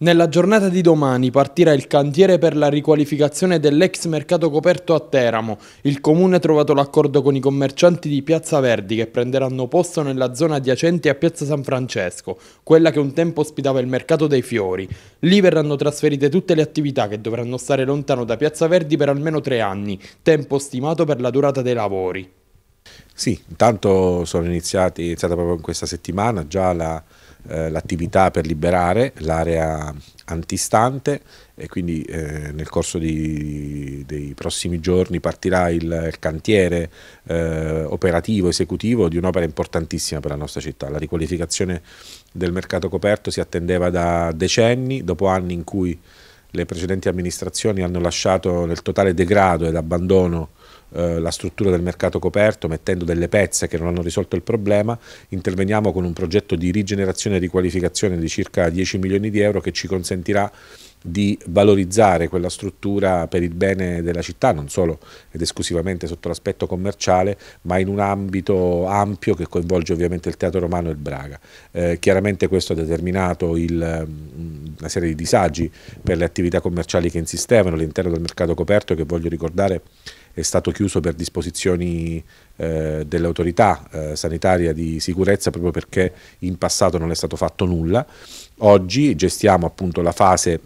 Nella giornata di domani partirà il cantiere per la riqualificazione dell'ex mercato coperto a Teramo. Il comune ha trovato l'accordo con i commercianti di Piazza Verdi che prenderanno posto nella zona adiacente a Piazza San Francesco, quella che un tempo ospitava il mercato dei fiori. Lì verranno trasferite tutte le attività che dovranno stare lontano da Piazza Verdi per almeno tre anni, tempo stimato per la durata dei lavori. Sì, intanto sono iniziati, iniziata proprio in questa settimana già la eh, l'attività per liberare l'area antistante e quindi eh, nel corso di, dei prossimi giorni partirà il, il cantiere eh, operativo, esecutivo di un'opera importantissima per la nostra città. La riqualificazione del mercato coperto si attendeva da decenni, dopo anni in cui le precedenti amministrazioni hanno lasciato nel totale degrado ed abbandono eh, la struttura del mercato coperto mettendo delle pezze che non hanno risolto il problema, interveniamo con un progetto di rigenerazione e riqualificazione di circa 10 milioni di euro che ci consentirà di valorizzare quella struttura per il bene della città, non solo ed esclusivamente sotto l'aspetto commerciale, ma in un ambito ampio che coinvolge ovviamente il Teatro Romano e il Braga. Eh, chiaramente questo ha determinato il, mm, una serie di disagi per le attività commerciali che insistevano all'interno del mercato coperto che voglio ricordare è stato chiuso per disposizioni eh, dell'autorità eh, sanitaria di sicurezza proprio perché in passato non è stato fatto nulla. Oggi gestiamo appunto la fase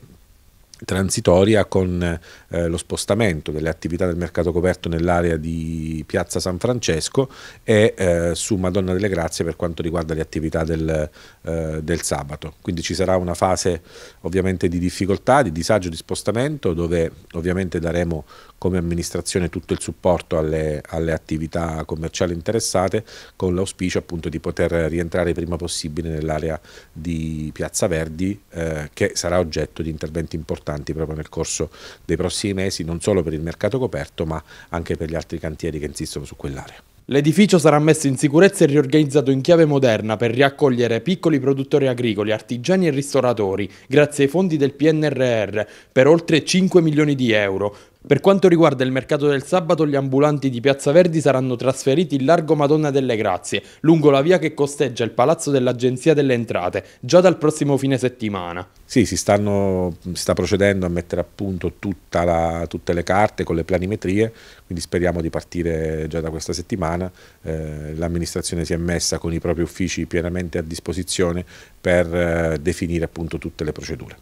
transitoria con eh, lo spostamento delle attività del mercato coperto nell'area di Piazza San Francesco e eh, su Madonna delle Grazie per quanto riguarda le attività del, eh, del, sabato. Quindi ci sarà una fase ovviamente di difficoltà, di disagio di spostamento dove ovviamente daremo come amministrazione tutto il supporto alle, alle attività commerciali interessate con l'auspicio appunto di poter rientrare prima possibile nell'area di Piazza Verdi eh, che sarà oggetto di interventi importanti importanti proprio nel corso dei prossimi mesi, non solo per il mercato coperto ma anche per gli altri cantieri che insistono su quell'area. L'edificio sarà messo in sicurezza e riorganizzato in chiave moderna per riaccogliere piccoli produttori agricoli, artigiani e ristoratori, grazie ai fondi del PNRR, per oltre 5 milioni di euro, per quanto riguarda il mercato del sabato, gli ambulanti di Piazza Verdi saranno trasferiti in largo Madonna delle Grazie, lungo la via che costeggia il palazzo dell'Agenzia delle Entrate, già dal prossimo fine settimana. Sì, si, stanno, si sta procedendo a mettere a punto la, tutte le carte con le planimetrie, quindi speriamo di partire già da questa settimana. Eh, L'amministrazione si è messa con i propri uffici pienamente a disposizione per eh, definire appunto tutte le procedure.